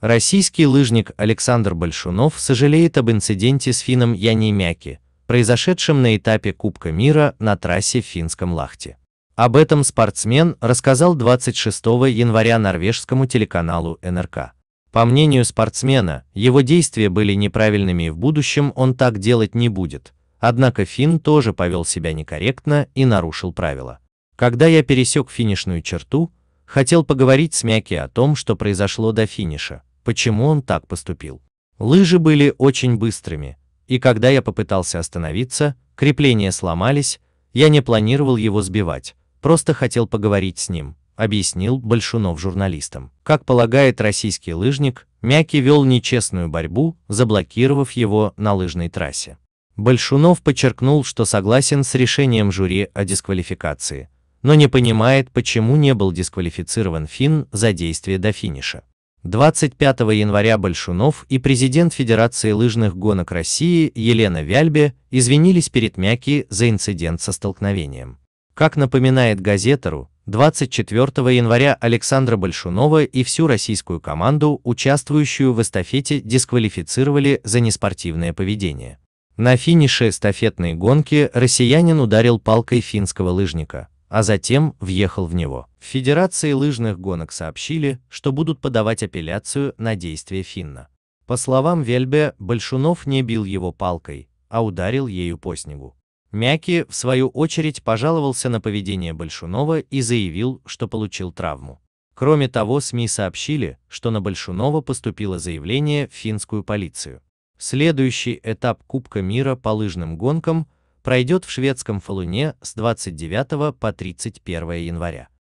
Российский лыжник Александр Большунов сожалеет об инциденте с финном Мяки, произошедшем на этапе Кубка мира на трассе в финском Лахте. Об этом спортсмен рассказал 26 января норвежскому телеканалу НРК. По мнению спортсмена, его действия были неправильными и в будущем он так делать не будет. Однако Финн тоже повел себя некорректно и нарушил правила. Когда я пересек финишную черту, хотел поговорить с Мяки о том, что произошло до финиша, почему он так поступил. Лыжи были очень быстрыми, и когда я попытался остановиться, крепления сломались, я не планировал его сбивать, просто хотел поговорить с ним, объяснил Большунов журналистам. Как полагает российский лыжник, Мяки вел нечестную борьбу, заблокировав его на лыжной трассе. Большунов подчеркнул, что согласен с решением жюри о дисквалификации, но не понимает, почему не был дисквалифицирован Финн за действие до финиша. 25 января Большунов и президент Федерации лыжных гонок России Елена Вяльбе извинились перед Мяки за инцидент со столкновением. Как напоминает газетару, 24 января Александра Большунова и всю российскую команду, участвующую в эстафете, дисквалифицировали за неспортивное поведение. На финише эстафетной гонки россиянин ударил палкой финского лыжника, а затем въехал в него. В Федерации лыжных гонок сообщили, что будут подавать апелляцию на действие Финна. По словам Вельбе, Большунов не бил его палкой, а ударил ею по снегу. Мяки, в свою очередь, пожаловался на поведение Большунова и заявил, что получил травму. Кроме того, СМИ сообщили, что на Большунова поступило заявление в финскую полицию. Следующий этап Кубка мира по лыжным гонкам – пройдет в шведском Фалуне с 29 по 31 января.